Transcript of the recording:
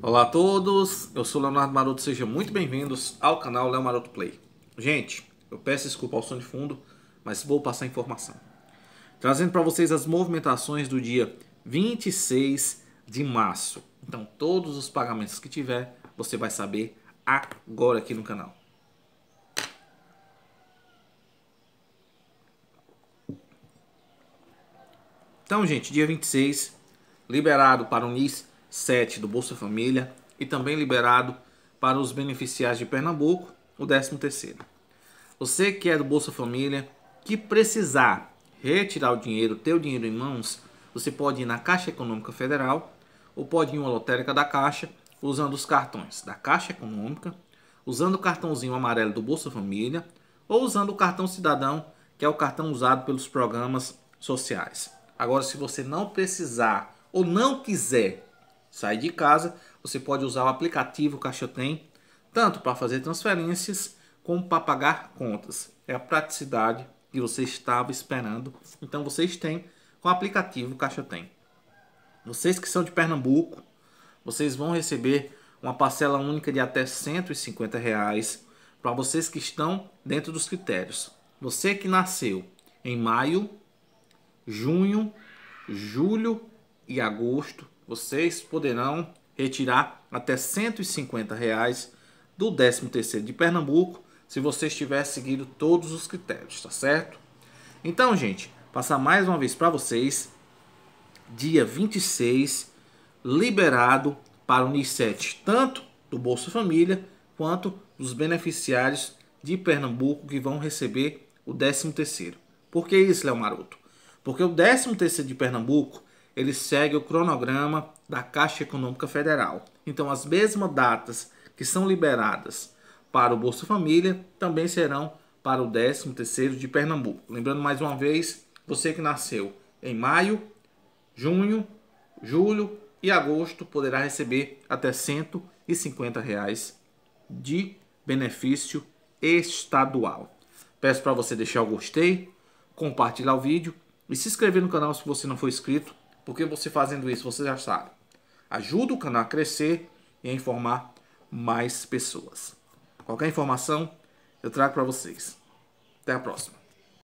Olá a todos, eu sou Leonardo Maroto, sejam muito bem-vindos ao canal Léo Maroto Play. Gente, eu peço desculpa ao som de fundo, mas vou passar informação. Trazendo para vocês as movimentações do dia 26 de março. Então, todos os pagamentos que tiver, você vai saber agora aqui no canal. Então, gente, dia 26, liberado para o NIS 7 do Bolsa Família e também liberado para os beneficiários de Pernambuco, o 13º. Você que é do Bolsa Família, que precisar retirar o dinheiro, ter o dinheiro em mãos, você pode ir na Caixa Econômica Federal ou pode ir em uma lotérica da Caixa usando os cartões da Caixa Econômica, usando o cartãozinho amarelo do Bolsa Família ou usando o cartão cidadão, que é o cartão usado pelos programas sociais. Agora, se você não precisar ou não quiser sair de casa, você pode usar o aplicativo Caixa Tem, tanto para fazer transferências como para pagar contas. É a praticidade que você estava esperando. Então vocês têm com o aplicativo Caixa Tem. Vocês que são de Pernambuco, vocês vão receber uma parcela única de até 150 reais para vocês que estão dentro dos critérios. Você que nasceu em maio, junho, julho e agosto vocês poderão retirar até R$ 150 reais do 13º de Pernambuco, se você estiver seguindo todos os critérios, tá certo? Então, gente, passar mais uma vez para vocês, dia 26, liberado para o NISET, tanto do Bolsa Família quanto dos beneficiários de Pernambuco que vão receber o 13º. Por que isso, Léo Maroto? Porque o 13º de Pernambuco ele segue o cronograma da Caixa Econômica Federal. Então, as mesmas datas que são liberadas para o Bolsa Família também serão para o 13º de Pernambuco. Lembrando mais uma vez, você que nasceu em maio, junho, julho e agosto poderá receber até R$ 150 reais de benefício estadual. Peço para você deixar o gostei, compartilhar o vídeo e se inscrever no canal se você não for inscrito porque você fazendo isso, você já sabe. Ajuda o canal a crescer e a informar mais pessoas. Qualquer informação, eu trago para vocês. Até a próxima.